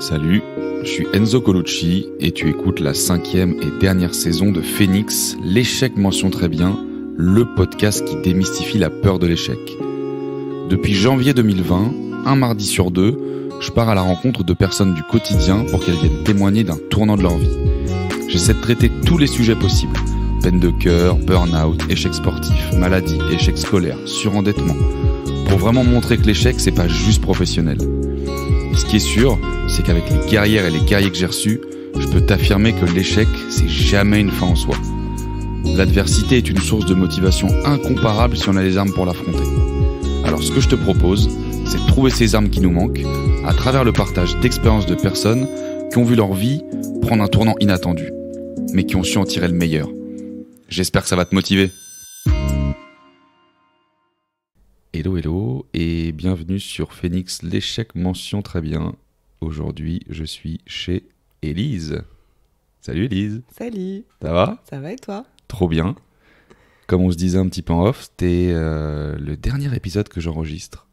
Salut, je suis Enzo Colucci et tu écoutes la cinquième et dernière saison de Phoenix, l'échec mention très bien, le podcast qui démystifie la peur de l'échec. Depuis janvier 2020, un mardi sur deux, je pars à la rencontre de personnes du quotidien pour qu'elles viennent témoigner d'un tournant de leur vie. J'essaie de traiter tous les sujets possibles. Peine de cœur, burn-out, échec sportif, maladie, échec scolaire, surendettement. Pour vraiment montrer que l'échec, c'est pas juste professionnel ce qui est sûr, c'est qu'avec les guerrières et les guerriers que j'ai reçus, je peux t'affirmer que l'échec, c'est jamais une fin en soi. L'adversité est une source de motivation incomparable si on a les armes pour l'affronter. Alors ce que je te propose, c'est de trouver ces armes qui nous manquent à travers le partage d'expériences de personnes qui ont vu leur vie prendre un tournant inattendu, mais qui ont su en tirer le meilleur. J'espère que ça va te motiver. Hello, hello, et bienvenue sur Phoenix, l'échec mention très bien. Aujourd'hui, je suis chez Élise. Salut Élise. Salut. Ça va Ça va et toi Trop bien. Comme on se disait un petit peu en off, c'était euh, le dernier épisode que j'enregistre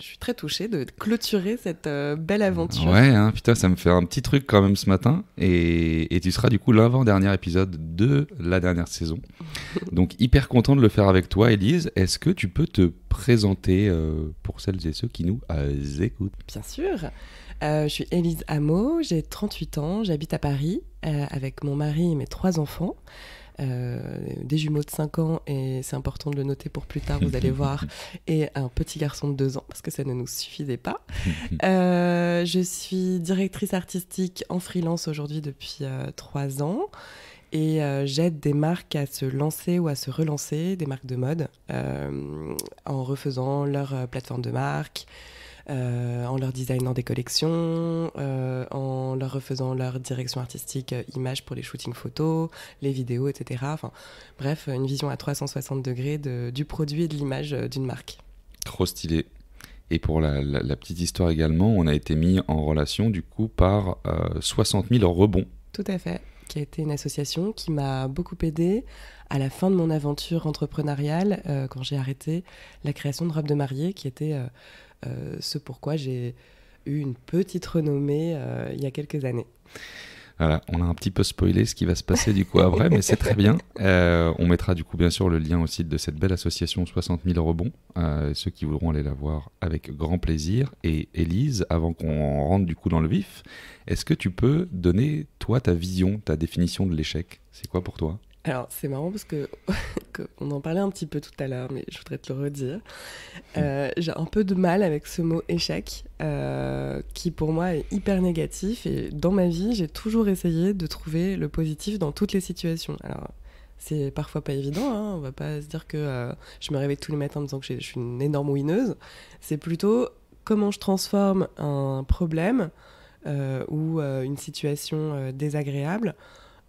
je suis très touchée de clôturer cette euh, belle aventure. Ouais, hein, putain, ça me fait un petit truc quand même ce matin. Et, tu seras du coup l'avant-dernier épisode de la dernière saison. Donc, hyper content de le faire avec toi, Elise. Est-ce que tu peux te présenter euh, pour celles et ceux qui nous euh, écoutent Bien sûr. je suis Elise Hameau, j'ai 38 ans, j'habite à Paris avec mon mari et mes trois enfants. Euh, des jumeaux de 5 ans, et c'est important de le noter pour plus tard, vous allez voir, et un petit garçon de 2 ans, parce que ça ne nous suffisait pas. Euh, je suis directrice artistique en freelance aujourd'hui depuis 3 euh, ans et j'aide des marques à se lancer ou à se relancer, des marques de mode, en refaisant leur plateforme de marque, euh, en leur designant des collections, euh, en leur refaisant leur direction artistique euh, images pour les shootings photos, les vidéos, etc. bref, une vision à 360 degrés du produit et de l'image d'une marque. Trop stylé. Et pour la, petite histoire également, on a été mis en relation du coup par 60 000 rebonds. Tout à fait qui a été une association qui m'a beaucoup aidée à la fin de mon aventure entrepreneuriale, euh, quand j'ai arrêté la création de robes de mariée, qui était euh, euh, ce pourquoi j'ai eu une petite renommée il y a quelques années on a un petit peu spoilé ce qui va se passer du coup après, mais c'est très bien. Euh, on mettra du coup bien sûr le lien au site de cette belle association 60 000 rebonds. Euh, ceux qui voudront aller la voir avec grand plaisir. Et Elise, avant qu'on rentre du coup dans le vif, est-ce que tu peux donner toi ta vision, ta définition de l'échec C'est quoi pour toi alors, c'est marrant parce que on en parlait un petit peu tout à l'heure, mais je voudrais te le redire. Hmm. Euh, j'ai un peu de mal avec ce mot échec, euh, qui pour moi est hyper négatif. Et dans ma vie, j'ai toujours essayé de trouver le positif dans toutes les situations. Alors, c'est parfois pas évident. Hein. on va pas se dire que euh, je me réveille tous les matins en me disant que je suis une énorme winneuse. C'est plutôt comment je transforme un problème ou une situation désagréable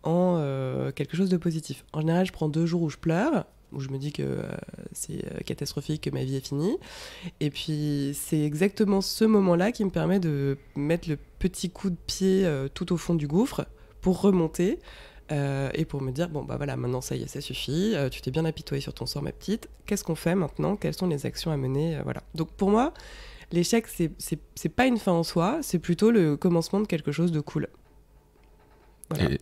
en euh, quelque chose de positif. En général, je prends deux jours où je pleure, où je me dis que euh, c'est euh, catastrophique, que ma vie est finie. Et puis, c'est exactement ce moment-là qui me permet de mettre le petit coup de pied tout au fond du gouffre pour remonter. et pour me dire, bon, bah voilà, maintenant ça y est, ça suffit, tu t'es bien apitoyé sur ton sort, ma petite, qu'est-ce qu'on fait maintenant Quelles sont les actions à mener Voilà. Donc pour moi, l'échec, c'est pas une fin en soi, c'est plutôt le commencement de quelque chose de cool. Et,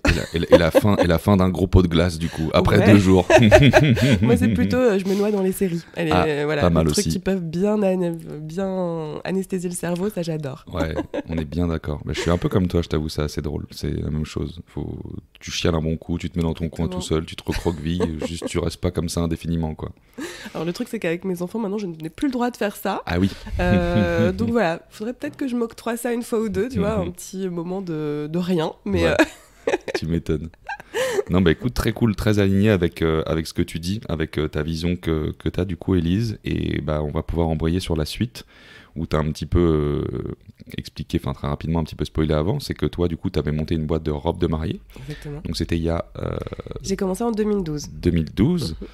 la, fin, et la fin d'un gros pot de glace, du coup, après deux jours. Moi, c'est plutôt euh, je me noie dans les séries. Ah, euh, voilà, pas mal aussi. qui peuvent bien, bien anesthésier le cerveau, ça j'adore. ouais, on est bien d'accord. mais bah, je suis un peu comme toi, je t'avoue, c'est assez drôle. C'est la même chose. Faut... Tu chiales un bon coup, tu te mets dans ton coin tout seul, tu te recroquevilles, juste tu restes pas comme ça indéfiniment. quoi. Alors, le truc, c'est qu'avec mes enfants, maintenant, je n'ai plus le droit de faire ça. Ah oui. Euh, donc voilà, faudrait peut-être que je m'octroie ça une fois ou deux, tu mmh vois, un petit moment de, de rien. Mais. tu m'étonnes. Non, mais bah, écoute, très cool, très aligné avec, euh, avec ce que tu dis, avec euh, ta vision que, que tu as du coup, Elise. Et bah, on va pouvoir embrayer sur la suite où tu as un petit peu euh, expliqué, enfin très rapidement, un petit peu spoilé avant. C'est que toi, du coup, tu avais monté une boîte de robes de mariée. Exactement. Donc c'était il y a. J'ai commencé en 2012. 2012. Mhm.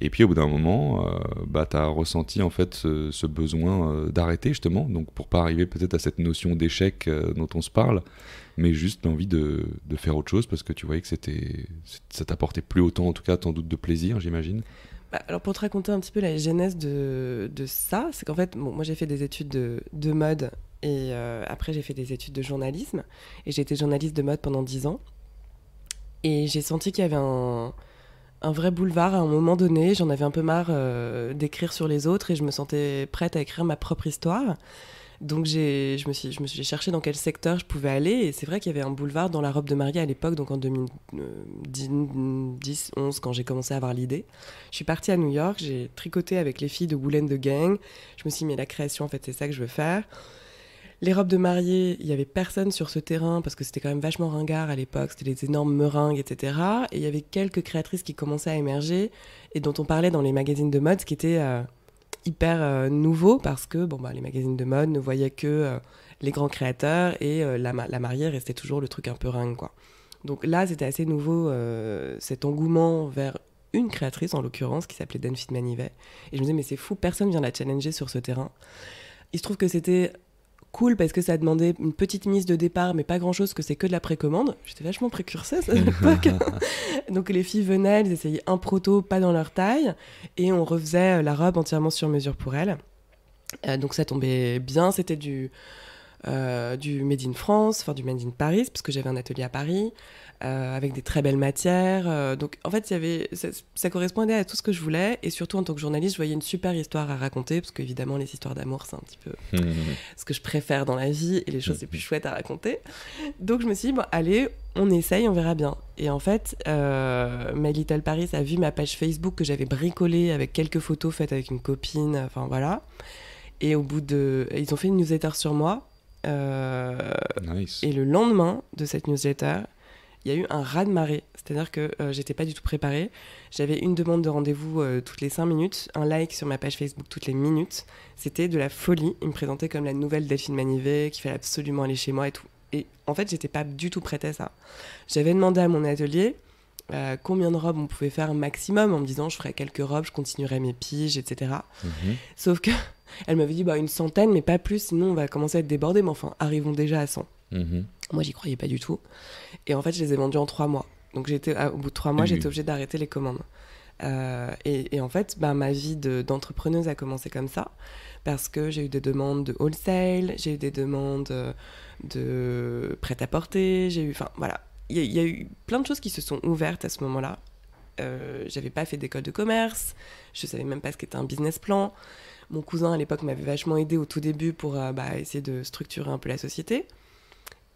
Et puis au bout d'un moment, bah, tu as ressenti en fait ce, besoin d'arrêter justement, donc pour pas arriver peut-être à cette notion d'échec dont on se parle, mais juste l'envie de, faire autre chose parce que tu voyais que c'était, ça t'apportait plus autant, en tout cas, tant doute de plaisir, j'imagine. Bah, alors pour te raconter un petit peu la genèse de, ça, c'est qu'en fait, moi j'ai fait des études de, mode et euh, après j'ai fait des études de journalisme et j'ai été journaliste de mode pendant dix ans et j'ai senti qu'il y avait un, vrai boulevard à un moment donné. J'en avais un peu marre euh, d'écrire sur les autres et je me sentais prête à écrire ma propre histoire. Donc j'ai, je me suis, je me suis cherché dans quel secteur je pouvais aller. Et c'est vrai qu'il y avait un boulevard dans la robe de mariée à l'époque, donc en 2010-11, euh, quand j'ai commencé à avoir l'idée. Je suis partie à New York, j'ai tricoté avec les filles de Woolen de Gang. Je me suis dit, mais la création, en fait, c'est ça que je veux faire. Les robes de mariée, il n'y avait personne sur ce terrain parce que c'était quand même vachement ringard à l'époque, c'était des énormes meringues, etc. Et il y avait quelques créatrices qui commençaient à émerger et dont on parlait dans les magazines de mode, ce qui était... Euh, hyper euh, nouveau parce que bon, bah, les magazines de mode ne voyaient que euh, les grands créateurs et euh, la, la, mariée restait toujours le truc un peu ringue. Quoi. Donc là, c'était assez nouveau cet engouement vers une créatrice en l'occurrence qui s'appelait denfit Manivet. Et je me disais, mais c'est fou, personne vient la challenger sur ce terrain. Il se trouve que c'était cool parce que ça demandait une petite mise de départ, mais pas grand chose, que c'est que de la précommande. J'étais vachement précurseuse à l'époque. Donc les filles venaient, elles essayaient un proto, pas dans leur taille, et on refaisait euh, la robe entièrement sur mesure pour elles. Euh, donc ça tombait bien, c'était du euh, du Made in France, enfin du Made in Paris, parce que j'avais un atelier à Paris, euh, avec des très belles matières. Euh, donc en fait, y avait, ça, correspondait à tout ce que je voulais, et surtout en tant que journaliste, je voyais une super histoire à raconter, parce qu'évidemment, les histoires d'amour, c'est un petit peu mmh, mmh, mmh. ce que je préfère dans la vie, et les choses les plus chouettes à raconter. Donc je me suis dit, bon, allez, on essaye, on verra bien. Et en fait, euh, My Little Paris a vu ma page Facebook que j'avais bricolée avec quelques photos faites avec une copine, enfin voilà. Et au bout de... Ils ont fait une newsletter sur moi, euh, et le lendemain de cette newsletter, il y a eu un raz-de-marée. C'est-à-dire que euh, j'étais pas du tout préparée. J'avais une demande de rendez-vous euh, toutes les 5 minutes, un like sur ma page Facebook toutes les minutes. C'était de la folie. Ils me présentaient comme la nouvelle Delphine Manivet, qu'il fallait absolument aller chez moi et tout. Et en fait, j'étais pas du tout prête à ça. J'avais demandé à mon atelier combien de robes on pouvait faire maximum en me disant je ferais quelques robes, je continuerai mes piges, etc. Mhm. Sauf que elle m'avait dit bah, une centaine, mais pas plus, sinon on va commencer à être débordé. Mais enfin, arrivons déjà à 100. Mhm. Moi, j'y croyais pas du tout. Et en fait, je les ai vendus en trois mois. Donc, j'étais, ah, au bout de trois mois, j'étais obligée d'arrêter les commandes. Euh, et, en fait, bah, ma vie d'entrepreneuse a commencé comme ça, parce que j'ai eu des demandes de wholesale, j'ai eu des demandes euh, de prêt-à-porter, j'ai eu. Enfin, voilà. Il y, a eu plein de choses qui se sont ouvertes à ce moment-là. Je euh, j'avais pas fait d'école de commerce, je savais même pas ce qu'était un business plan. Mon cousin à l'époque m'avait vachement aidé au tout début pour euh, bah, essayer de structurer un peu la société.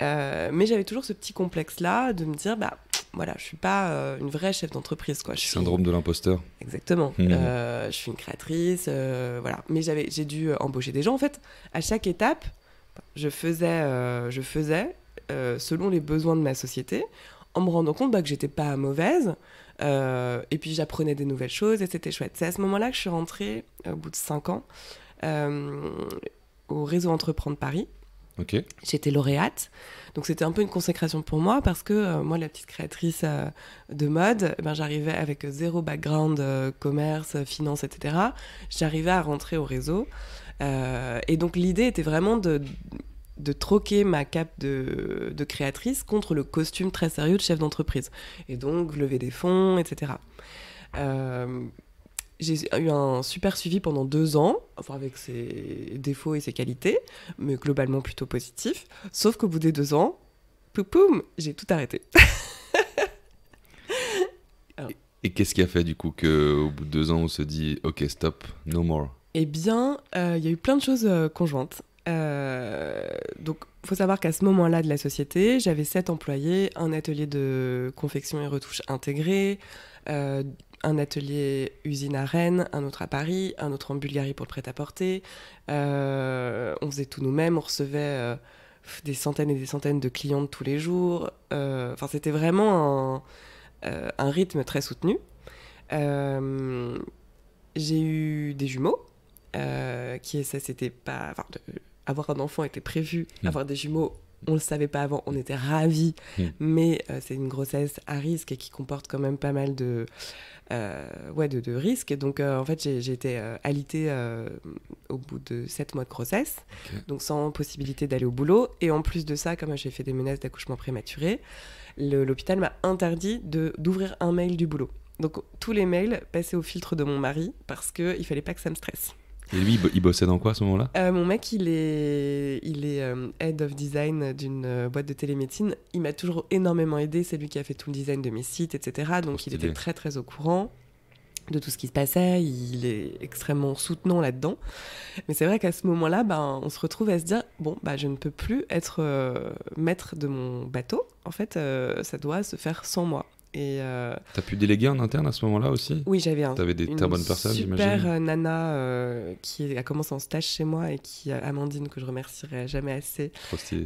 Euh, mais j'avais toujours ce petit complexe-là de me dire, bah voilà, je suis pas euh, une vraie chef d'entreprise. quoi. Je suis... Syndrome de l'imposteur. Exactement. Mmh. je suis une créatrice, voilà. Mais j'avais, j'ai dû embaucher des gens. En fait, à chaque étape, je faisais, je faisais selon les besoins de ma société, en me rendant compte que bah, que j'étais pas mauvaise, euh, et puis j'apprenais des nouvelles choses et c'était chouette. C'est à ce moment-là que je suis rentrée, euh, au bout de 5 ans, euh, au réseau Entreprendre Paris. J'étais lauréate. Donc c'était un peu une consécration pour moi parce que moi, la petite créatrice de mode, eh ben, j'arrivais avec zéro background commerce, finance, etc. J'arrivais à rentrer au réseau. et donc l'idée était vraiment de, de troquer ma cape de, créatrice contre le costume très sérieux de chef d'entreprise. Et donc, lever des fonds, etc. Euh, j'ai eu un super suivi pendant deux ans, enfin avec ses défauts et ses qualités, mais globalement plutôt positif. Sauf qu'au bout des deux ans, poum, poum j'ai tout arrêté. Et qu'est-ce qui a fait du coup qu'au bout de deux ans, on se dit ok, stop, no more Eh bien, euh, il y a eu plein de choses euh, conjointes. Donc, euh, donc, faut savoir qu'à ce moment-là de la société, j'avais sept employés, un atelier de confection et retouche intégré, euh, un atelier usine à Rennes, un autre à Paris, un autre en Bulgarie pour le prêt-à-porter. Euh, on faisait tout nous-mêmes, on recevait des centaines et des centaines de clients tous les jours. Enfin, c'était vraiment un, un, rythme très soutenu. j'ai eu des jumeaux. qui ça c'était pas avoir un enfant était prévu, mm. avoir des jumeaux, on le savait pas avant, on était ravis, mm. mais euh, c'est une grossesse à risque et qui comporte quand même pas mal de, euh, ouais, de, risques. Donc euh, en fait, j'ai été alitée au bout de sept mois de grossesse, donc sans possibilité d'aller au boulot. Et en plus de ça, comme j'ai fait des menaces d'accouchement prématuré, l'hôpital m'a interdit d'ouvrir un mail du boulot. Donc tous les mails passaient au filtre de mon mari parce qu'il ne fallait pas que ça me stresse. Et lui, il bossait dans quoi à ce moment-là euh, Mon mec, il est, il est euh, head of design d'une euh, boîte de télémédecine. Il m'a toujours énormément aidé. C'est lui qui a fait tout le design de mes sites, etc. Donc il était très très au courant de tout ce qui se passait. Il est extrêmement soutenant là-dedans. Mais c'est vrai qu'à ce moment-là, ben, on se retrouve à se dire bon, bah, je ne peux plus être maître de mon bateau. En fait, ça doit se faire sans moi. Et euh... T'as pu déléguer en interne à ce moment-là aussi Oui, j'avais un. T'avais des une très bonnes personnes, j'imagine. Super nana euh, qui a commencé en stage chez moi et qui, Amandine, que je remercierai jamais assez,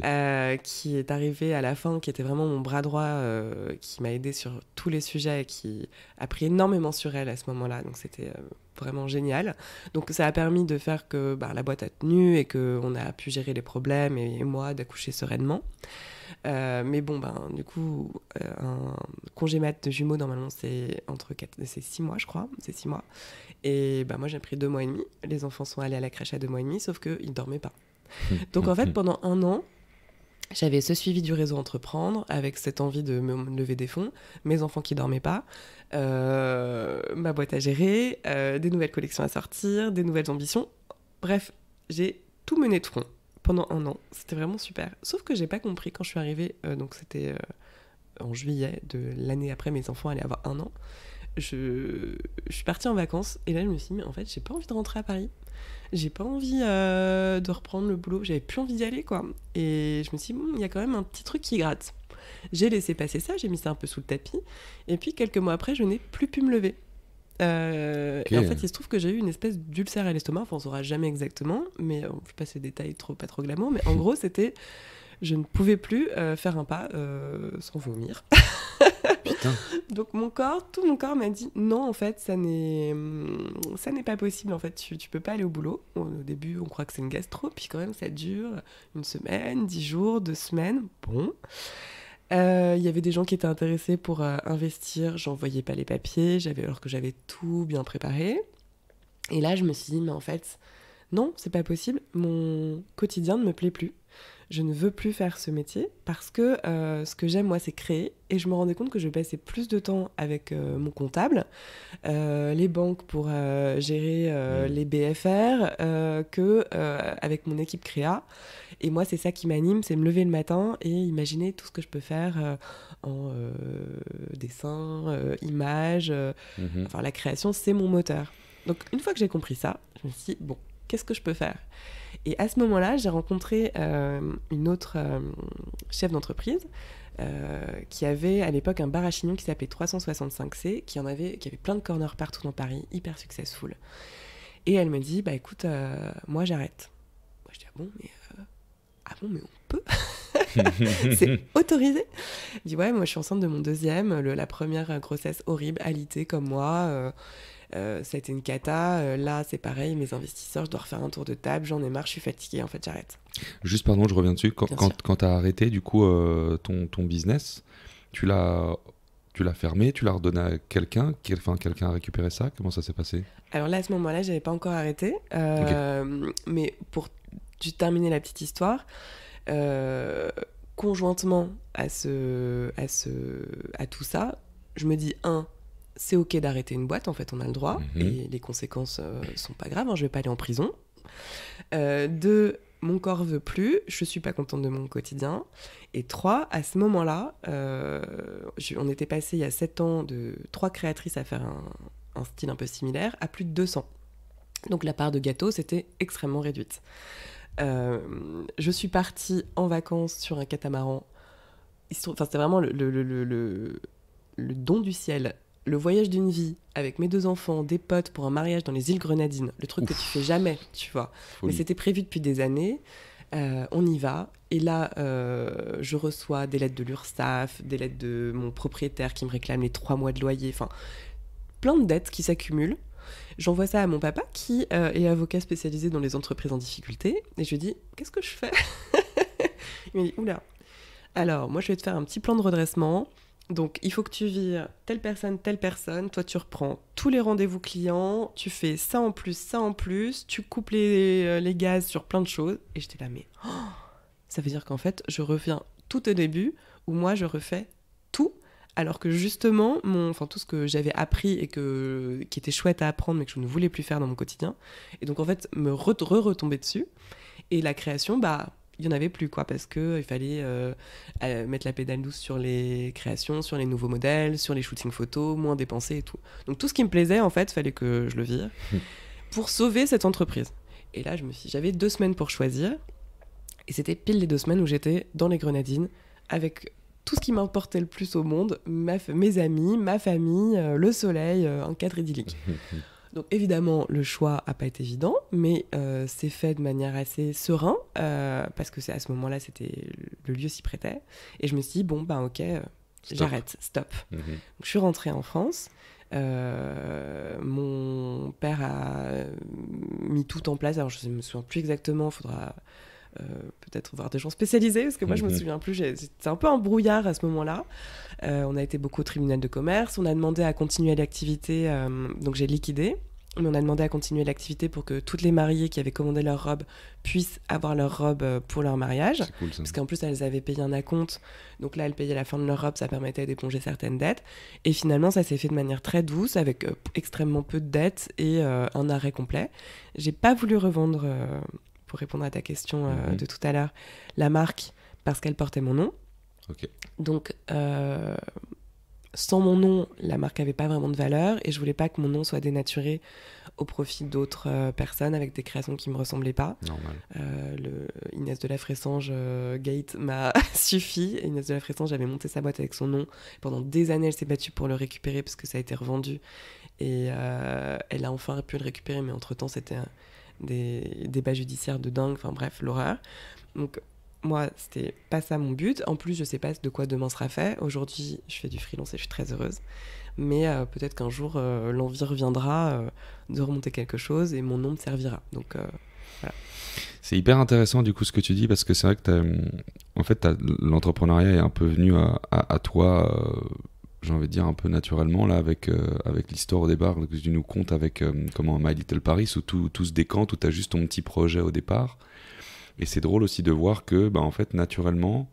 euh, qui est arrivée à la fin, qui était vraiment mon bras droit, euh, qui m'a aidé sur tous les sujets et qui a pris énormément sur elle à ce moment-là. Donc c'était vraiment génial. Donc ça a permis de faire que bah, la boîte a tenu et que qu'on a pu gérer les problèmes et, moi d'accoucher sereinement. Euh, mais bon, ben, du coup, euh, un congé mat de jumeaux, normalement, c'est entre c'est 6 mois, je crois, c'est six mois. Et ben, moi, j'ai pris 2 mois et demi. Les enfants sont allés à la crèche à 2 mois et demi, sauf qu'ils ne dormaient pas. Mmh. Donc en fait, mmh. pendant un an, j'avais ce suivi du réseau entreprendre avec cette envie de me lever des fonds, mes enfants qui dormaient pas, euh, ma boîte à gérer, euh, des nouvelles collections à sortir, des nouvelles ambitions. Bref, j'ai tout mené de front pendant un an. C'était vraiment super. Sauf que j'ai pas compris quand je suis arrivée, euh, donc c'était en juillet de l'année après mes enfants allaient avoir un an. Je, je suis partie en vacances et là je me suis dit mais en fait j'ai pas envie de rentrer à Paris j'ai pas envie euh, de reprendre le boulot, j'avais plus envie d'y aller quoi. Et je me suis dit, il y a quand même un petit truc qui gratte. J'ai laissé passer ça, j'ai mis ça un peu sous le tapis, et puis quelques mois après, je n'ai plus pu me lever. Euh, et en fait, il se trouve que j'ai eu une espèce d'ulcère à l'estomac, enfin, on saura jamais exactement, mais on ne pas ces détails trop, pas trop glamour, mais en gros, c'était je ne pouvais plus euh, faire un pas sans vomir. Donc mon corps, tout mon corps m'a dit non, en fait, ça n'est, hum, ça n'est pas possible. En fait, tu, peux pas aller au boulot. Au début, on croit que c'est une gastro, puis quand même, ça dure une semaine, dix jours, deux semaines. Bon. Euh, il y avait des gens qui étaient intéressés pour investir, euh, investir, j'envoyais pas les papiers, j'avais alors que j'avais tout bien préparé. Et là, je me suis dit, mais en fait, non, c'est pas possible, mon quotidien ne me plaît plus je ne veux plus faire ce métier parce que euh, ce que j'aime moi c'est créer et je me rendais compte que je passais plus de temps avec euh, mon comptable, euh, les banques pour gérer les BFR que avec mon équipe créa et moi c'est ça qui m'anime, c'est me lever le matin et imaginer tout ce que je peux faire en dessin, images, mhm. enfin la création c'est mon moteur. Donc une fois que j'ai compris ça, je me suis dit bon, qu'est-ce que je peux faire et à ce moment-là, j'ai rencontré euh, une autre euh, chef d'entreprise euh, qui avait à l'époque un bar à chignon qui s'appelait 365C, qui en avait, qui avait plein de corners partout dans Paris, hyper successful. Et elle me dit, bah écoute, moi j'arrête. Moi je dis, ah bon, mais, ah mais on peut c'est autorisé. Je ouais, moi je suis enceinte de mon deuxième, la première grossesse horrible, alitée comme moi. Euh, ça a été une cata. Euh, là, c'est pareil, mes investisseurs, je dois refaire un tour de table, j'en ai marre, je suis fatigué, en fait, j'arrête. Juste, pardon, je reviens dessus. Quand, quand, tu as arrêté, du coup, euh, ton, business, tu l'as. Tu l'as fermé, tu l'as redonné à quelqu'un, enfin, quelqu'un a récupéré ça, comment ça s'est passé Alors là, à ce moment-là, je j'avais pas encore arrêté, mais pour terminer la petite histoire, conjointement à, ce, à, ce, à tout ça, je me dis, un, c'est ok d'arrêter une boîte, en fait, on a le droit, mhm. et les conséquences euh, sont pas graves, hein, je vais pas aller en prison. Euh, deux, mon corps veut plus, je suis pas contente de mon quotidien. Et trois, à ce moment-là, euh, on était passé il y a sept ans de trois créatrices à faire un, style un peu similaire à plus de 200. Donc la part de gâteau, c'était extrêmement réduite. je suis partie en vacances sur un catamaran. Enfin, c'était vraiment le, le, le don du ciel le voyage d'une vie avec mes deux enfants, des potes pour un mariage dans les îles Grenadines, le truc que tu fais jamais, tu vois. Mais c'était prévu depuis des années. Euh, on y va. Et là, euh, je reçois des lettres de l'URSSAF, des lettres de mon propriétaire qui me réclame les trois mois de loyer, enfin, plein de dettes qui s'accumulent. J'envoie ça à mon papa qui euh, est avocat spécialisé dans les entreprises en difficulté. Et je lui dis, qu'est-ce que je fais Il me dit, oula, alors moi je vais te faire un petit plan de redressement. Donc, il faut que tu vires telle personne, telle personne. Toi, tu reprends tous les rendez-vous clients, tu fais ça en plus, ça en plus, tu coupes les, euh, gaz sur plein de choses. Et j'étais là, mais oh ça veut dire qu'en fait, je reviens tout au début où moi, je refais tout. Alors que justement, mon, enfin, tout ce que j'avais appris et que, qui était chouette à apprendre, mais que je ne voulais plus faire dans mon quotidien. Et donc, en fait, me re-retomber dessus. Et la création, bah, il y en avait plus quoi parce que euh, il fallait euh, euh, mettre la pédale douce sur les créations, sur les nouveaux modèles, sur les shootings photos, moins dépenser et tout. Donc tout ce qui me plaisait en fait, fallait que je le vire hmm. pour sauver cette entreprise. Et là, je me suis j'avais deux semaines pour choisir et c'était pile les deux semaines où j'étais dans les Grenadines avec tout ce qui m'importait le plus au monde, ma mes amis, ma famille, le soleil, en un cadre idyllique. Hmm. Donc évidemment, le choix n'a pas été évident, mais euh, c'est fait de manière assez serein, euh, parce que c'est à ce moment-là, c'était le lieu s'y prêtait. Et je me suis dit, bon, ben ok, euh, j'arrête, stop. Mhm. je suis rentrée en France. mon père a mis tout en place. Alors, je ne me souviens plus exactement, faudra euh, peut-être voir des gens spécialisés, parce que moi, je me mhm. souviens plus, c'était un peu en brouillard à ce moment-là. Euh, on a été beaucoup au tribunal de commerce, on a demandé à continuer l'activité, euh, donc j'ai liquidé, mais on a demandé à continuer l'activité pour que toutes les mariées qui avaient commandé leur robe puissent avoir leur robe pour leur mariage. Cool, parce qu'en plus, elles avaient payé un acompte. Donc là, elles payaient la fin de leur robe, ça permettait d'éponger certaines dettes. Et finalement, ça s'est fait de manière très douce, avec extrêmement peu de dettes et un arrêt complet. J'ai pas voulu revendre pour répondre à ta question euh, mhm. de tout à l'heure, la marque parce qu'elle portait mon nom. Donc, euh, sans mon nom, la marque n'avait pas vraiment de valeur et je voulais pas que mon nom soit dénaturé au profit d'autres euh, personnes avec des créations qui me ressemblaient pas. Normal. le Inès de la Fressange Gate m'a suffi. Inès de la Fressange avait monté sa boîte avec son nom. Pendant des années, elle s'est battue pour le récupérer parce que ça a été revendu. Et elle a enfin pu le récupérer, mais entre-temps, c'était des débats judiciaires de dingue, enfin bref, l'horreur. Donc moi, c'était pas ça mon but. En plus, je sais pas de quoi demain sera fait. Aujourd'hui, je fais du freelance et je suis très heureuse. Mais euh, peut-être qu'un jour, euh, l'envie reviendra euh, de remonter quelque chose et mon nom me servira. Donc voilà. C'est hyper intéressant du coup ce que tu dis parce que c'est vrai que en fait l'entrepreneuriat est un peu venu à toi j'ai envie de dire, un peu naturellement, là, avec, euh, avec l'histoire au départ que tu nous compte avec euh, comment My Little Paris, où tout, se décante, où tu as juste ton petit projet au départ. Et c'est drôle aussi de voir que, bah, en fait, naturellement,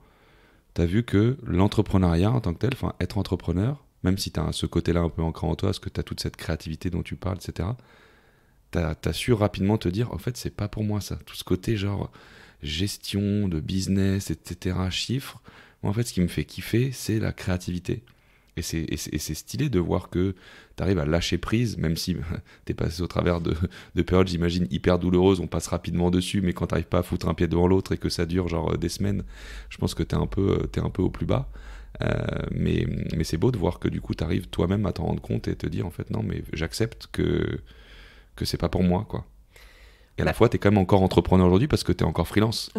tu as vu que l'entrepreneuriat en tant que tel, enfin, être entrepreneur, même si tu as ce côté-là un peu ancré en toi, parce que tu as toute cette créativité dont tu parles, etc., tu as, su rapidement te dire, en fait, c'est pas pour moi ça. Tout ce côté, genre, gestion de business, etc., chiffres. Moi, en fait, ce qui me fait kiffer, c'est la créativité. Et c'est stylé de voir que tu arrives à lâcher prise, même si tu es passé au travers de, de périodes, j'imagine, hyper douloureuses, on passe rapidement dessus, mais quand tu n'arrives pas à foutre un pied devant l'autre et que ça dure genre euh, des semaines, je pense que tu es, un peu, euh, es un peu au plus bas. Euh, mais, c'est beau de voir que du coup, tu arrives toi-même à t'en rendre compte et te dire en fait, non, mais j'accepte que, que c'est pas pour moi, quoi. Et à la bah fois, tu es quand même encore entrepreneur aujourd'hui parce que tu es encore freelance.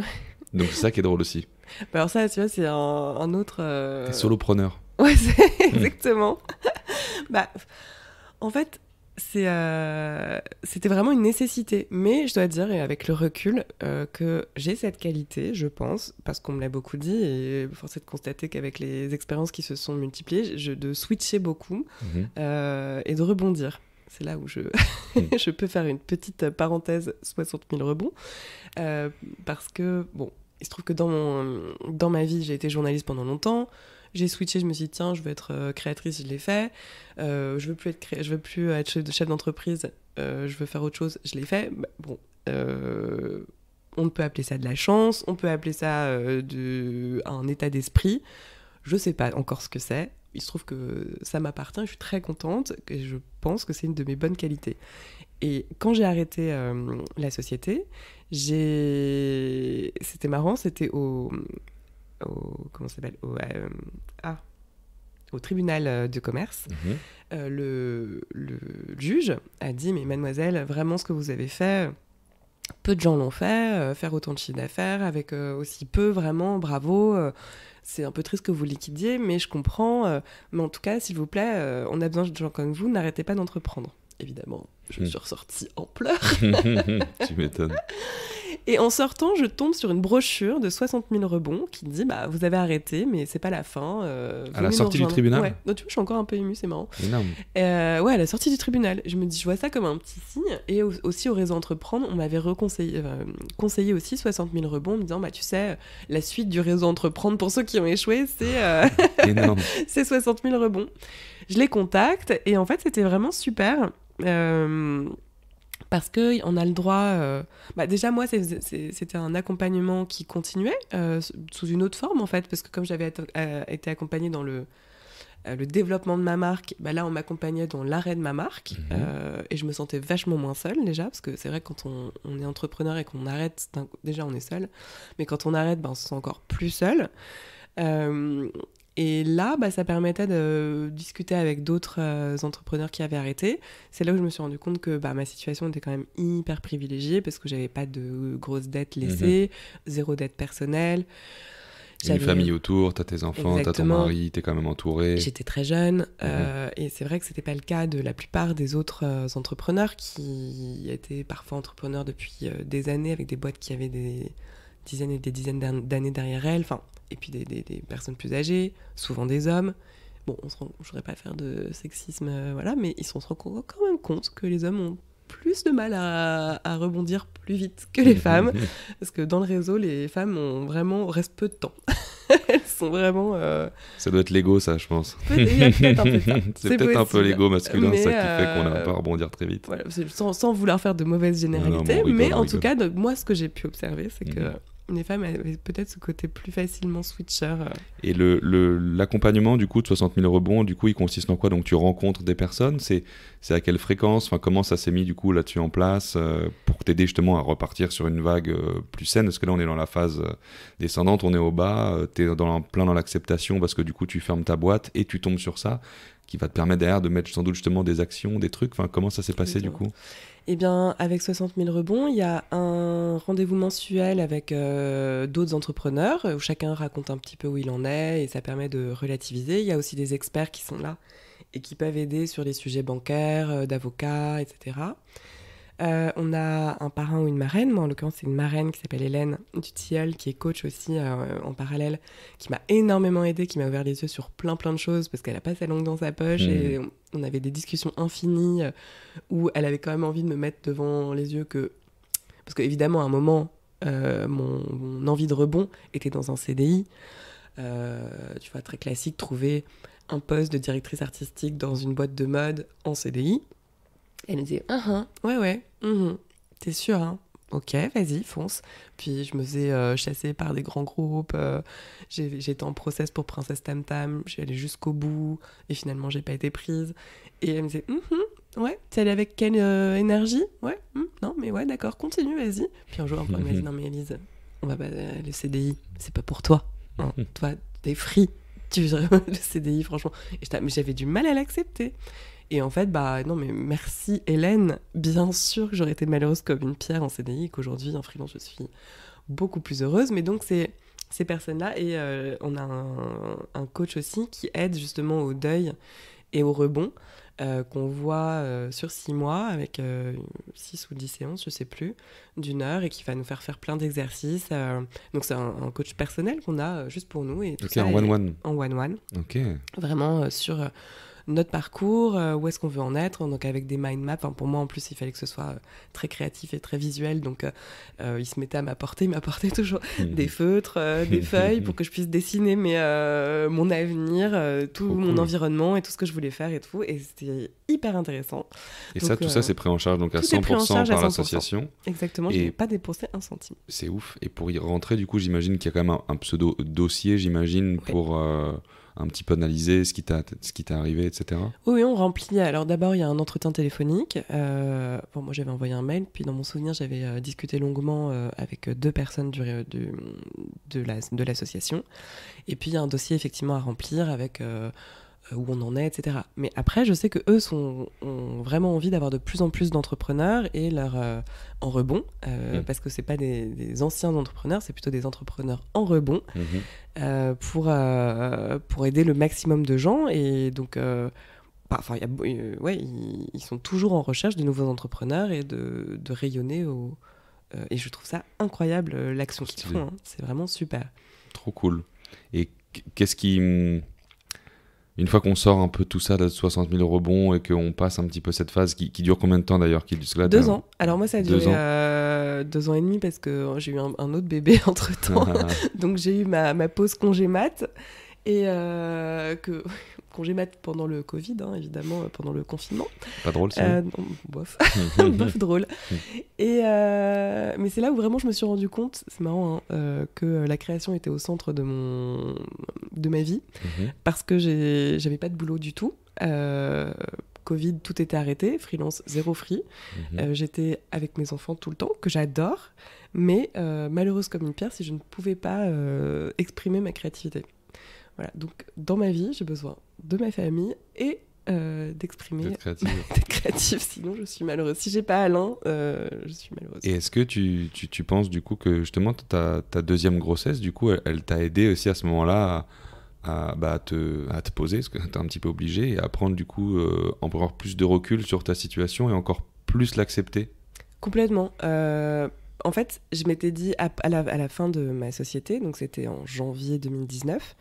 Donc c'est ça qui est drôle aussi. Bah, alors ça, tu vois, c'est un, autre... Euh... solopreneur. Ouais, exactement. bah, en fait, euh, c'était vraiment une nécessité. Mais je dois dire, et avec le recul, euh, que j'ai cette qualité, je pense, parce qu'on me l'a beaucoup dit, et force de constater qu'avec les expériences qui se sont multipliées, je, de switcher beaucoup mhm. euh, et de rebondir. C'est là où je... je peux faire une petite parenthèse 60 000 rebonds. parce que, bon, il se trouve que dans, dans ma vie, j'ai été journaliste pendant longtemps. J'ai switché, je me suis dit, tiens, je veux être euh, créatrice, je l'ai fait. Euh, je veux plus être, je veux plus être chef d'entreprise, euh, je veux faire autre chose, je l'ai fait. Bah, bon, on peut appeler ça de la chance, on peut appeler ça de, un état d'esprit. Je sais pas encore ce que c'est. Il se trouve que ça m'appartient, je suis très contente et je pense que c'est une de mes bonnes qualités. Et quand j'ai arrêté la société, c'était marrant, c'était au. comment s'appelle au, euh, ah, tribunal euh, de commerce. Mhm. Euh, le, juge a dit Mais mademoiselle, vraiment ce que vous avez fait. Peu de gens l'ont fait, faire autant de chiffre d'affaires avec aussi peu, vraiment, bravo c'est un peu triste que vous liquidiez, mais je comprends. mais en tout cas, s'il vous plaît, on a besoin de gens comme vous, n'arrêtez pas d'entreprendre, évidemment je suis hmm. ressortie en pleurs. tu m'étonnes. Et en sortant, je tombe sur une brochure de 60 000 rebonds qui dit bah, Vous avez arrêté, mais c'est pas la fin. Euh, à la sortie du tribunal tu vois, je suis encore un peu émue, c'est marrant. Énorme. Euh, ouais, à la sortie du tribunal. Je me dis Je vois ça comme un petit signe. Et aussi au réseau Entreprendre, on m'avait euh, conseillé, aussi 60 000 rebonds en me disant bah, Tu sais, la suite du réseau Entreprendre pour ceux qui ont échoué, c'est 60 000 rebonds. Je les contacte et en fait, c'était vraiment super. Euh, parce que on a le droit. Euh, bah, déjà moi c'était un accompagnement qui continuait euh, sous une autre forme en fait parce que comme j'avais été accompagnée dans le développement de ma marque, bah, là on m'accompagnait dans l'arrêt de ma marque mhm. et je me sentais vachement moins seule déjà parce que c'est vrai que quand on, est entrepreneur et qu'on arrête, déjà on est seul, mais quand on arrête, ben, on se sent encore plus seul. Euh, et là, bah, ça permettait de discuter avec d'autres euh, entrepreneurs qui avaient arrêté. C'est là où je me suis rendu compte que bah, ma situation était quand même hyper privilégiée parce que j'avais pas de grosses dettes laissées, mhm. zéro dette personnelle. Une famille autour, as tes enfants, as ton mari, es quand même entouré. J'étais très jeune euh, mhm. et c'est vrai que c'était pas le cas de la plupart des autres euh, entrepreneurs qui étaient parfois entrepreneurs depuis des années avec des boîtes qui avaient des dizaines et des dizaines d'années derrière elles, enfin, et puis des, personnes plus âgées, souvent des hommes. Bon, on ne voudrais pas faire de sexisme, euh, voilà, mais ils se rendent quand même compte que les hommes ont plus de mal à, rebondir plus vite que les femmes, parce que dans le réseau, les femmes ont vraiment restent peu de temps. elles sont vraiment. Euh, ça doit être l'ego, ça, je pense. C'est peut-être un peu l'ego masculin, ça qui fait qu'on n'a euh, pas à rebondir très vite. sans, vouloir faire de mauvaises généralités, mais en tout cas, moi, ce que j'ai pu observer, c'est mhm. que les femmes peut-être ce côté plus facilement switcher. Euh. Et l'accompagnement le, l'accompagnement du coup de 60 000 rebonds, du coup, il consiste en quoi Donc tu rencontres des personnes, c'est à quelle fréquence enfin, Comment ça s'est mis du coup là-dessus en place euh, pour t'aider justement à repartir sur une vague euh, plus saine Parce que là on est dans la phase descendante, on est au bas, tu es dans, plein dans l'acceptation parce que du coup tu fermes ta boîte et tu tombes sur ça qui va te permettre derrière de mettre sans doute justement des actions, des trucs. Enfin, comment ça s'est passé du coup eh bien, avec 60 000 rebonds, il y a un rendez-vous mensuel avec euh, d'autres entrepreneurs où chacun raconte un petit peu où il en est et ça permet de relativiser. Il y a aussi des experts qui sont là et qui peuvent aider sur les sujets bancaires, euh, d'avocats, etc. Euh, on a un parrain ou une marraine. Moi, en l'occurrence, c'est une marraine qui s'appelle Hélène Dutilleul, qui est coach aussi euh, en parallèle, qui m'a énormément aidée, qui m'a ouvert les yeux sur plein plein de choses parce qu'elle a pas sa langue dans sa poche hmm. et on, avait des discussions infinies euh, où elle avait quand même envie de me mettre devant les yeux que. Parce qu'évidemment, à un moment, mon, envie de rebond était dans un CDI. tu vois, très classique, trouver un poste de directrice artistique dans une boîte de mode en CDI. Elle me disait, uh-huh, ouais, ouais, mm-hmm. t'es sûr, hein Ok, vas-y, fonce. Puis je me faisais euh, chasser par des grands groupes. Euh, j'étais en process pour Princesse Tam Tam. Je suis allée jusqu'au bout. Et finalement, j'ai pas été prise. Et elle me disait, mm-hmm, ouais, t'es allée avec quelle euh, énergie Ouais, mm, non, mais ouais, d'accord, continue, vas-y. Puis un jour, elle m'a dit, mm-hmm. non, mais Elise, on va pas, le CDI, c'est pas pour toi. Hein, toi, t'es free. Tu veux le CDI, franchement. Et mais j'avais du mal à l'accepter. Et en fait, bah non, mais merci Hélène. Bien sûr que j'aurais été malheureuse comme une pierre en CDI qu'aujourd'hui, en freelance, je suis beaucoup plus heureuse. Mais donc, c'est ces personnes-là. Et euh, on a un, un, coach aussi qui aide justement au deuil et au rebond, euh, qu'on voit euh, sur six mois avec six ou dix séances, je sais plus, d'une heure et qui va nous faire faire plein d'exercices. donc, c'est un, coach personnel qu'on a juste pour nous. Et tout en one-one. En one-one. Ok. Vraiment sur notre parcours, euh, où est-ce qu'on veut en être, donc avec des mind maps. pour moi, en plus, il fallait que ce soit euh, très créatif et très visuel, donc euh, il se mettait à m'apporter, il m'apportait toujours mhm. des feutres, des feuilles pour que je puisse dessiner mes, mon avenir, tout mon environnement et tout ce que je voulais faire et tout. Et c'était hyper intéressant. Et ça, tout ça, c'est pris en charge donc à 100% par l'association. Exactement, je n'ai pas dépensé un centime. C'est ouf. Et pour y rentrer, du coup, j'imagine qu'il y a quand même un, pseudo dossier, j'imagine, pour un petit peu analyser ce qui t'est arrivé, etc. Oui, on remplit. Alors d'abord, il y a un entretien téléphonique. Euh, bon, moi j'avais envoyé un mail, puis dans mon souvenir, j'avais euh, discuté longuement euh, avec deux personnes du, de l'association. et puis il y a un dossier effectivement à remplir avec euh, où on en est, etc. Mais après, je sais que eux sont, ont vraiment envie d'avoir de plus en plus d'entrepreneurs et leur euh, en rebond, euh, mm. parce que c'est pas des, anciens entrepreneurs, c'est plutôt des entrepreneurs en rebond mm-hmm. pour pour aider le maximum de gens et donc. Bah, enfin, ouais, ils, sont toujours en recherche de nouveaux entrepreneurs et de, rayonner au. et je trouve ça incroyable l'action qu'ils font. Hein. C'est vraiment super. Trop cool. Et qu'est-ce qui hum, une fois qu'on sort un peu tout ça de 60 000 rebonds et qu'on passe un petit peu cette phase qui, dure combien de temps d'ailleurs qui Deux ans. Alors moi ça a duré euh, deux ans, et demi parce que j'ai eu un, autre bébé entre temps. donc j'ai eu ma, pause congé mat et euh, que congé mat pendant le Covid, hein, évidemment, euh, pendant le confinement. Pas drôle, ça. Euh, bof. bof, drôle. Et, euh, mais c'est là où vraiment je me suis rendu compte, c'est marrant, hein, que la création était au centre de, mon, de ma vie, mhm. parce que j'avais pas de boulot du tout. Covid, tout était arrêté, freelance, zéro free. Mhm. J'étais avec mes enfants tout le temps, que j'adore, mais malheureuse comme une pierre si je ne pouvais pas exprimer ma créativité. Voilà, donc dans ma vie, j'ai besoin de ma famille et euh, d'exprimer. D'être créative. sinon je suis malheureuse. Si j'ai pas Alain, euh, je suis malheureuse. Et est-ce que tu, tu, tu, penses du coup que justement ta, ta deuxième grossesse, du coup, elle, t'a aidé aussi à ce moment-là à, bah, te, à te poser, parce que t'es un petit peu obligé, et à prendre du coup euh, avoir plus de recul sur ta situation et encore plus l'accepter Complètement. Euh, en fait, je m'étais dit à, la, à la fin de ma société, donc c'était en janvier 2019,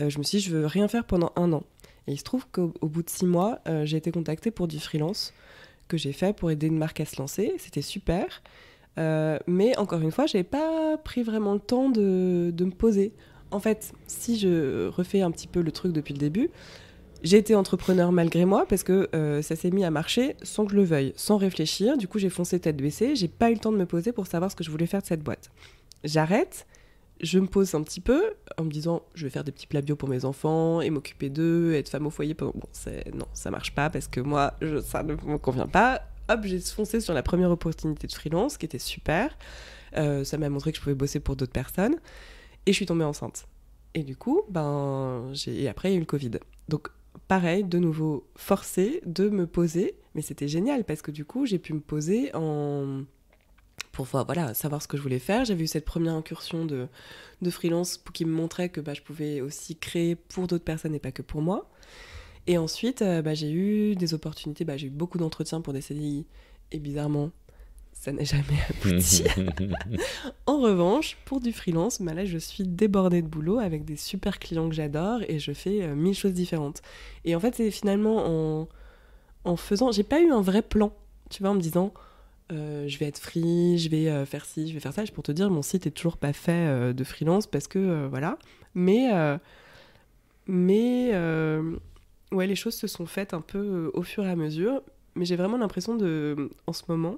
euh, je me suis dit, je veux rien faire pendant un an. Et il se trouve qu'au bout de six mois, euh, j'ai été contactée pour du freelance que j'ai fait pour aider une marque à se lancer. C'était super. Euh, mais encore une fois, je n'ai pas pris vraiment le temps de, me poser. En fait, si je refais un petit peu le truc depuis le début, j'ai été entrepreneur malgré moi parce que ça s'est mis à marcher sans que je le veuille, sans réfléchir. Du coup, j'ai foncé tête baissée. J'ai pas eu le temps de me poser pour savoir ce que je voulais faire de cette boîte. J'arrête je me pose un petit peu en me disant je vais faire des petits plats bio pour mes enfants et m'occuper d'eux, être femme au foyer. Bon, non, ça marche pas parce que moi, ça ne me convient pas. Hop, j'ai foncé sur la première opportunité de freelance qui était super. Euh, ça m'a montré que je pouvais bosser pour d'autres personnes et je suis tombée enceinte. Et du coup, ben, et après, il y a eu le Covid. Donc, pareil, de nouveau, forcé de me poser. Mais c'était génial parce que du coup, j'ai pu me poser en pour voilà, savoir ce que je voulais faire. J'avais eu cette première incursion de, de freelance qui me montrait que bah, je pouvais aussi créer pour d'autres personnes et pas que pour moi. Et ensuite, euh, bah, j'ai eu des opportunités, bah, j'ai eu beaucoup d'entretiens pour des CDI, et bizarrement, ça n'est jamais abouti. en revanche, pour du freelance, bah, là, je suis débordée de boulot avec des super clients que j'adore, et je fais euh, mille choses différentes. Et en fait, c'est finalement en, en faisant, j'ai pas eu un vrai plan, tu vois, en me disant, euh, je vais être free, je vais euh, faire ci, je vais faire ça. pour te dire, mon site est toujours pas fait euh, de freelance parce que voilà. Mais, mais ouais, les choses se sont faites un peu au fur et à mesure. Mais j'ai vraiment l'impression de, en ce moment,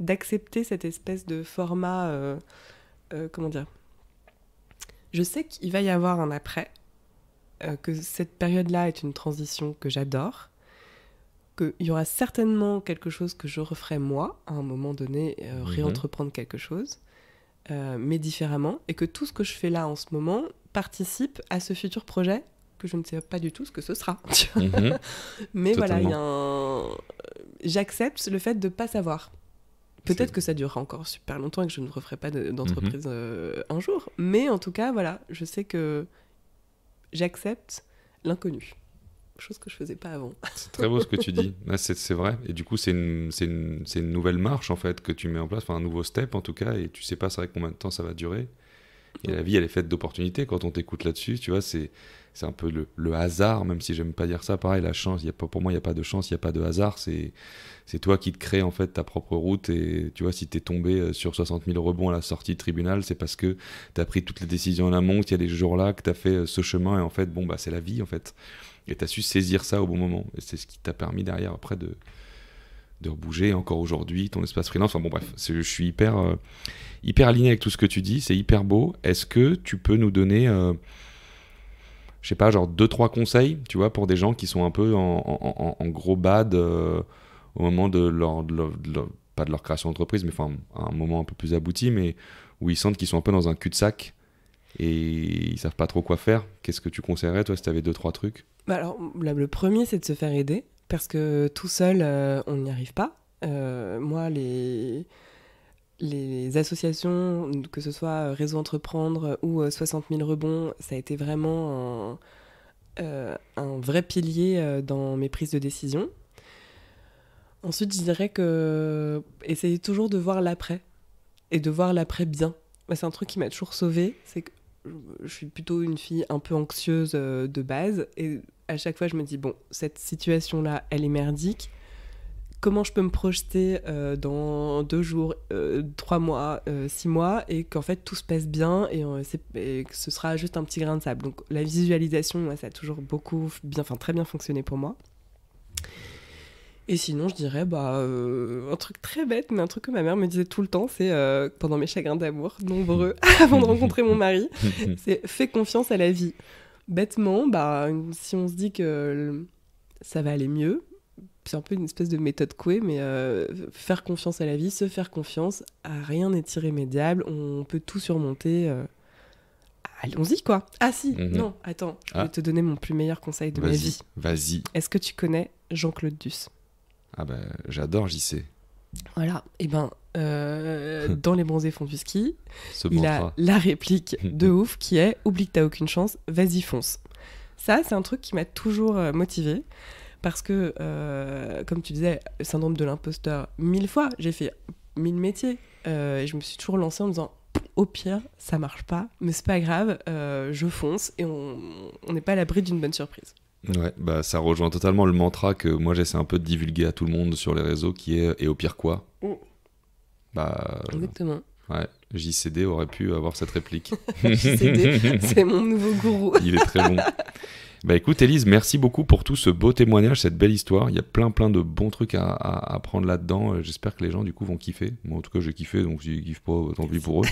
d'accepter cette espèce de format. comment dire Je sais qu'il va y avoir un après, que cette période-là est une transition que j'adore il y aura certainement quelque chose que je referai moi, à un moment donné, euh, mhm. réentreprendre quelque chose, euh, mais différemment, et que tout ce que je fais là en ce moment participe à ce futur projet que je ne sais pas du tout ce que ce sera. Mhm. mais voilà, j'accepte le fait de ne pas savoir. Peut-être que ça durera encore super longtemps et que je ne referai pas d'entreprise mhm. euh, un jour, mais en tout cas, voilà, je sais que j'accepte l'inconnu chose que je faisais pas avant. C'est très beau ce que tu dis, c'est vrai. Et du coup, c'est une, nouvelle marche en fait que tu mets en place, enfin un nouveau step en tout cas, et tu sais pas c'est vrai combien de temps ça va durer. Et la vie, elle est faite d'opportunités. Quand on t'écoute là-dessus, tu vois, c'est un peu le, hasard, même si j'aime pas dire ça. Pareil, la chance, y a pas, pour moi, il n'y a pas de chance, il n'y a pas de hasard. C'est toi qui te crée en fait ta propre route. Et tu vois, si tu es tombé euh, sur 60 000 rebonds à la sortie de tribunal, c'est parce que tu as pris toutes les décisions en amont, qu'il y a des jours là, que tu as fait euh, ce chemin. Et en fait, bon, bah, c'est la vie en fait. Et tu as su saisir ça au bon moment. Et c'est ce qui t'a permis derrière, après, de, de rebouger. Encore aujourd'hui, ton espace freelance. Enfin bon, bref, je suis hyper, euh, hyper aligné avec tout ce que tu dis. C'est hyper beau. Est-ce que tu peux nous donner. Euh, je sais pas, genre deux, trois conseils, tu vois, pour des gens qui sont un peu en, gros bad euh, au moment de leur, pas de leur création d'entreprise, mais enfin, un moment un peu plus abouti, mais où ils sentent qu'ils sont un peu dans un cul-de-sac et ils savent pas trop quoi faire. Qu'est-ce que tu conseillerais, toi, si tu avais deux, trois trucs bah alors, le premier, c'est de se faire aider, parce que tout seul, euh, on n'y arrive pas. Euh, moi, les, les associations, que ce soit euh, Réseau Entreprendre ou 60 000 rebonds, ça a été vraiment un, vrai pilier dans mes prises de décision. Ensuite, je dirais que essayer toujours de voir l'après et de voir l'après bien. Bah, c'est un truc qui m'a toujours sauvé, c'est que je suis plutôt une fille un peu anxieuse euh, de base. Et à chaque fois, je me dis, bon, cette situation-là, elle est merdique. Comment je peux me projeter euh, dans deux jours, euh, trois mois, six mois, et qu'en fait tout se passe bien et, que ce sera juste un petit grain de sable. Donc la visualisation, ça a toujours beaucoup, bien, enfin très bien fonctionné pour moi. Et sinon, je dirais bah, euh, un truc très bête, mais un truc que ma mère me disait tout le temps, c'est euh, pendant mes chagrins d'amour, nombreux, avant de rencontrer mon mari, c'est fais confiance à la vie. Bêtement, bah, si on se dit que ça va aller mieux, c'est un peu une espèce de méthode couée, mais euh, faire confiance à la vie, se faire confiance, à rien n'est irrémédiable, on peut tout surmonter. Allons-y quoi. Ah si, mhm. non, attends, je vais ah. te donner mon plus meilleur conseil de ma vie. Vas-y. Est-ce que tu connais Jean-Claude Duss ah ben, j'adore JC. Voilà, et eh ben, euh, dans Les Bronzés font du ski, il a la réplique de ouf qui est Oublie que t'as aucune chance, vas-y fonce. Ça, c'est un truc qui m'a toujours euh, motivée parce que, euh, comme tu disais, syndrome de l'imposteur, mille fois, j'ai fait mille métiers et je me suis toujours lancée en me disant au pire, ça marche pas, mais c'est pas grave, je fonce et on n'est pas à l'abri d'une bonne surprise. Ouais, bah, ça rejoint totalement le mantra que moi j'essaie un peu de divulguer à tout le monde sur les réseaux qui est et au pire quoi Bah. Exactement. Ouais, JCD aurait pu avoir cette réplique. JCD, c'est mon nouveau gourou. Il est très bon. Bah écoute, Elise, merci beaucoup pour tout ce beau témoignage, cette belle histoire. Il y a plein, plein de bons trucs à, apprendre prendre là-dedans. Euh, j'espère que les gens, du coup, vont kiffer. Moi, en tout cas, j'ai kiffé, donc ils kiffent pas, tant pis pour eux.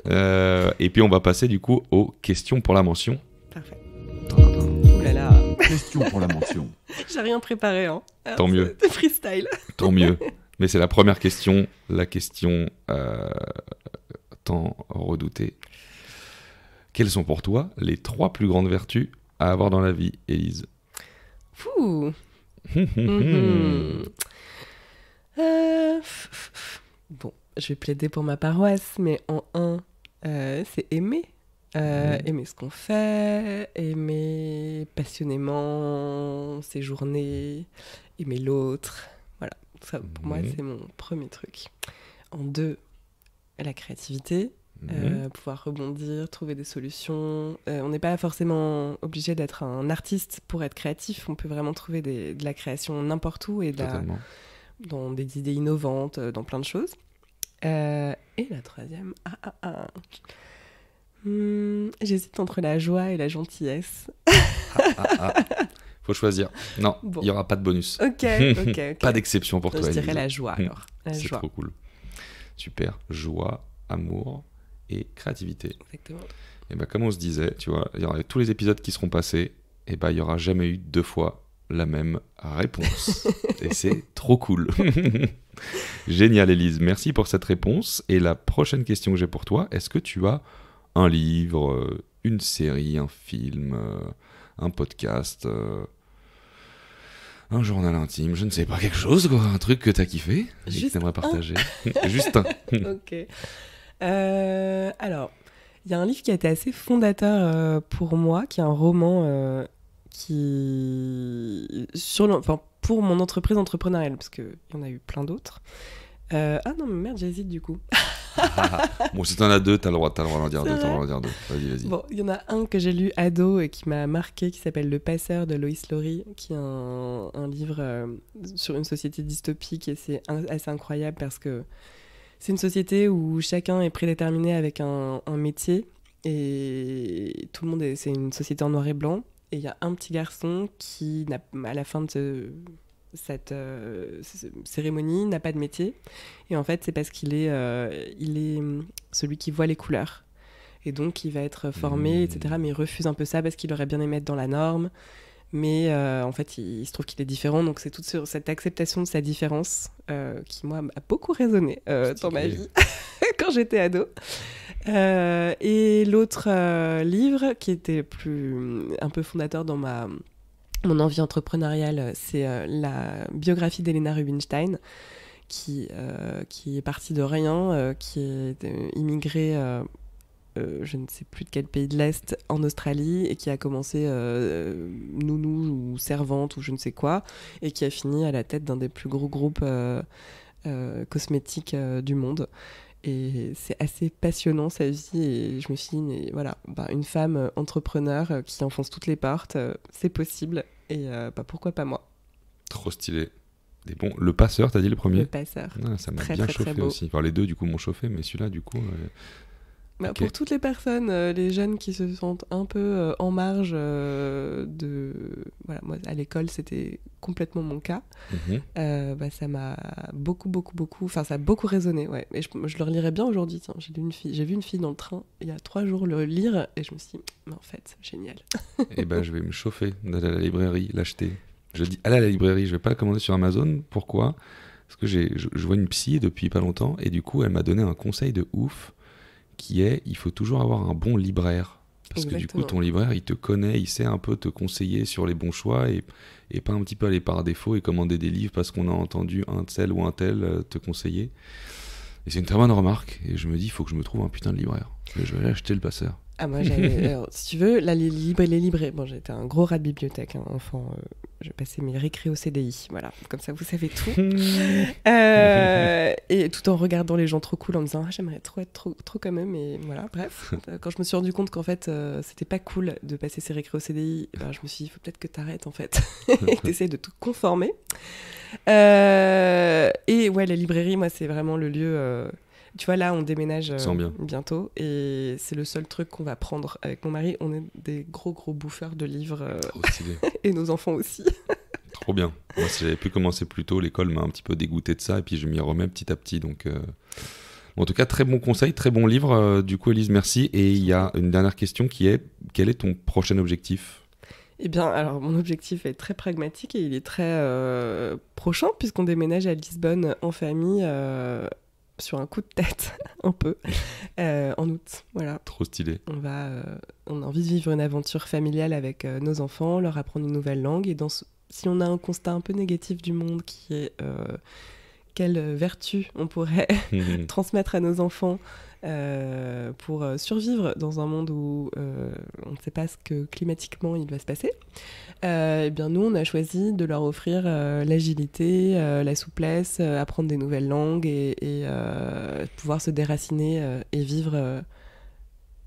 Euh, et puis, on va passer, du coup, aux questions pour la mention. Parfait question pour la mention. J'ai rien préparé, hein. Euh, tant mieux. De freestyle. Tant mieux. Mais c'est la première question, la question euh, tant redoutée. Quelles sont pour toi les trois plus grandes vertus à avoir dans la vie, Élise Fou mhm. euh, Bon, je vais plaider pour ma paroisse, mais en un, c'est aimer. Euh, aimer ce qu'on fait, aimer passionnément ses journées, aimer l'autre. Voilà, ça pour moi c'est mon premier truc. En deux, la créativité, euh, pouvoir rebondir, trouver des solutions. Euh, on n'est pas forcément obligé d'être un artiste pour être créatif, on peut vraiment trouver de la création n'importe où et dans des idées innovantes, dans plein de choses. et la troisième, ah, ah, ah Hmm, j'hésite entre la joie et la gentillesse. il ah, ah, ah. Faut choisir. Non, il y n'y aura pas de bonus. Ok, ok. pas d'exception pour toi. Je dirais la joie hmm. alors. C'est trop cool. Super. Joie, amour et créativité. Exactement. Et eh bien, comme on se disait, tu vois, il y aura tous les épisodes qui seront passés. Et eh ben il n'y aura jamais eu deux fois la même réponse. et c'est trop cool. Génial, Elise. Merci pour cette réponse. Et la prochaine question que j'ai pour toi, est-ce que tu as un livre, euh, une série, un film, euh, un podcast, euh, un journal intime, je ne sais pas, quelque chose, quoi, un truc que t'as kiffé et Juste que partager. justin. Juste un. ok. alors, il y a un livre qui a été assez fondateur pour moi, qui est un roman qui. Sur enfin, pour mon entreprise entrepreneuriale, parce qu'il y en a eu plein d'autres. ah non, mais merde, j'hésite du coup. bon, si t'en as deux, t'as le droit, t'as le droit d'en dire deux, t'as le droit d'en dire deux. Vas-y, vas-y. Bon, il y en a un que j'ai lu ado et qui m'a marqué, qui s'appelle Le Passeur de Loïs Laurie, qui est un, livre euh, sur une société dystopique et c'est assez incroyable parce que c'est une société où chacun est prédéterminé avec un, métier et tout le monde, c'est une société en noir et blanc. Et il y a un petit garçon qui, à la fin de, cette euh, cérémonie n'a pas de métier. Et en fait, c'est parce qu'il est, euh, il est mm, celui qui voit les couleurs. Et donc, il va être formé, mmh. etc. Mais il refuse un peu ça parce qu'il aurait bien aimé être dans la norme. Mais euh, en fait, il, se trouve qu'il est différent. Donc, c'est toute cette acceptation de sa différence qui, moi, a beaucoup résonné dans ma vie quand j'étais ado. et l'autre livre qui était plus mm, un peu fondateur dans ma mon envie entrepreneuriale, euh, c'est euh, la biographie d'Elena Rubinstein, qui, euh, qui est partie de rien, qui est immigrée je ne sais plus de quel pays de l'Est, en Australie, et qui a commencé nounou ou servante ou je ne sais quoi, et qui a fini à la tête d'un des plus gros groupes cosmétiques du monde. Et c'est assez passionnant sa vie. Et je me suis dit, voilà, bah, une femme euh, entrepreneur euh, qui enfonce toutes les portes, euh, c'est possible. Et bah, pourquoi pas moi Trop stylé. Des bon, Le passeur, t'as dit le premier Le passeur. Ah, ça m'a bien chauffé aussi. les deux, du coup, m'ont chauffé, mais celui-là, du coup, bah, pour toutes les personnes, euh, les jeunes qui se sentent un peu euh, en marge euh, de... Voilà, moi, à l'école, c'était complètement mon cas. Mhm. Bah, ça m'a beaucoup, beaucoup, beaucoup... Enfin, ça a beaucoup résonné, ouais. Et je, je le relirais bien aujourd'hui, J'ai vu, une fille, j'ai vu une fille dans le train, il y a trois jours, le lire, et je me suis dit, mais en fait, génial. et eh ben, je vais me chauffer d'aller à la librairie, l'acheter. Je dis, allez à la librairie, je vais pas la commander sur Amazon. Pourquoi Parce que j'ai, je, vois une psy depuis pas longtemps, et du coup, elle m'a donné un conseil de ouf qui est il faut toujours avoir un bon libraire. Parce que du coup, ton libraire, il te connaît, il sait un peu te conseiller sur les bons choix et, pas un petit peu aller par défaut et commander des livres parce qu'on a entendu un tel ou un tel euh, te conseiller. Et c'est une très bonne remarque. Et je me dis, il faut que je me trouve un putain de libraire. Je vais acheter le passeur. Ah, moi, j'avais. si tu veux, là, les, est libraires. Bon, j'étais un gros rat de bibliothèque, hein, enfant. Euh, je passais mes récré au CDI. Voilà, comme ça vous savez tout. Euh, et tout en regardant les gens trop cool en me disant ah, j'aimerais trop être trop, trop quand même. Et voilà, bref. Euh, quand je me suis rendu compte qu'en fait euh, c'était pas cool de passer ses récré au CDI, eh ben, je me suis dit il faut peut-être que t'arrêtes en fait et t'essayes de te conformer. et ouais, la librairie, moi, c'est vraiment le lieu tu vois, là, on déménage euh, bientôt et c'est le seul truc qu'on va prendre avec mon mari. On est des gros, gros bouffeurs de livres euh, et nos enfants aussi. Trop bien. Moi, si j'avais pu commencer plus tôt, l'école m'a un petit peu dégoûté de ça et puis je m'y remets petit à petit. Donc, euh. En tout cas, très bon conseil, très bon livre. Du coup, Elise, merci. Et il y a une dernière question qui est quel est ton prochain objectif eh bien, alors mon objectif est très pragmatique et il est très prochain puisqu'on déménage à Lisbonne en famille sur un coup de tête, un peu, euh, en août. Voilà. Trop stylé. On, va, euh, on a envie de vivre une aventure familiale avec euh, nos enfants, leur apprendre une nouvelle langue. Et dans si on a un constat un peu négatif du monde qui est quelle vertu on pourrait mmh. transmettre à nos enfants euh, pour euh, survivre dans un monde où euh, on ne sait pas ce que climatiquement il va se passer, eh bien nous, on a choisi de leur offrir l'agilité, la souplesse, apprendre des nouvelles langues et, pouvoir se déraciner et vivre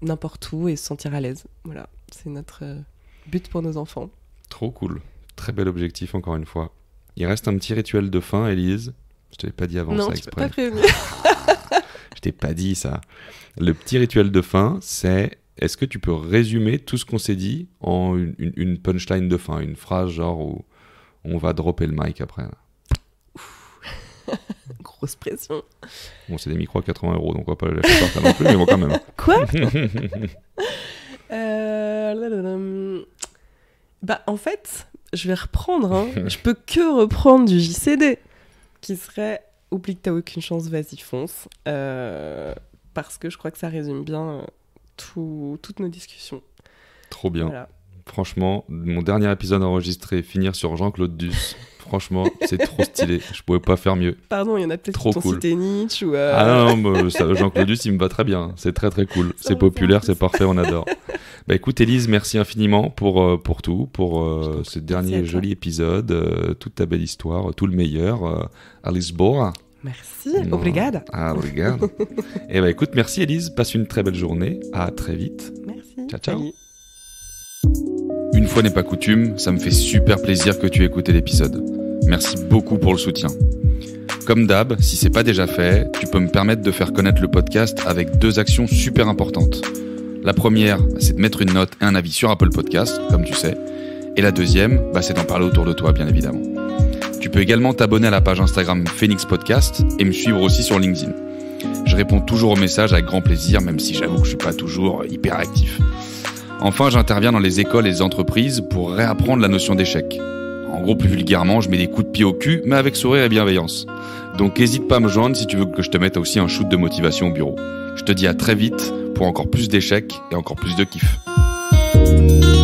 n'importe où et se sentir à l'aise. Voilà, c'est notre but pour nos enfants. Trop cool. Très bel objectif, encore une fois. Il reste un petit rituel de fin, Elise. Je ne t'avais pas dit avant non, ça exprès. Non, pas prévu pas dit ça. Le petit rituel de fin, c'est est-ce que tu peux résumer tout ce qu'on s'est dit en une, punchline de fin, une phrase genre où on va dropper le mic après Grosse pression. Bon, c'est des micros à 80 euros, donc on va pas les lâcher par ça non plus, mais bon, quand même. Quoi euh, hum. Bah, en fait, je vais reprendre. Hein. je peux que reprendre du JCD, qui serait oublie que t'as aucune chance, vas-y, fonce. Euh, parce que je crois que ça résume bien toutes nos discussions. Trop bien. Voilà. Franchement, mon dernier épisode enregistré, finir sur Jean-Claude Duss. Franchement, c'est trop stylé. Je pouvais pas faire mieux. Pardon, il y en a peut-être qui ou. Euh, ah non, Jean-Claude Duss, il me va très bien. C'est très très cool. C'est populaire, c'est parfait, on adore. Bah écoute, Elise, merci infiniment pour, euh, pour tout, pour euh, ce dernier joli épisode, toute ta belle histoire, tout le meilleur. à Lisboa. Merci, obrigada. Ah, mm, obrigada. Et eh bien, écoute, merci Elise, passe une très belle journée. À très vite. Merci. Ciao, ciao. Une fois n'est pas coutume, ça me fait super plaisir que tu aies écouté l'épisode. Merci beaucoup pour le soutien. Comme d'hab, si c'est pas déjà fait, tu peux me permettre de faire connaître le podcast avec deux actions super importantes. La première, c'est de mettre une note et un avis sur Apple Podcast, comme tu sais. Et la deuxième, bah, c'est d'en parler autour de toi, bien évidemment. Tu peux également t'abonner à la page Instagram Phoenix Podcast et me suivre aussi sur LinkedIn. Je réponds toujours aux messages avec grand plaisir, même si j'avoue que je suis pas toujours hyper actif. Enfin, j'interviens dans les écoles et les entreprises pour réapprendre la notion d'échec. En gros, plus vulgairement, je mets des coups de pied au cul, mais avec sourire et bienveillance. Donc n'hésite pas à me joindre si tu veux que je te mette aussi un shoot de motivation au bureau. Je te dis à très vite pour encore plus d'échecs et encore plus de kiff.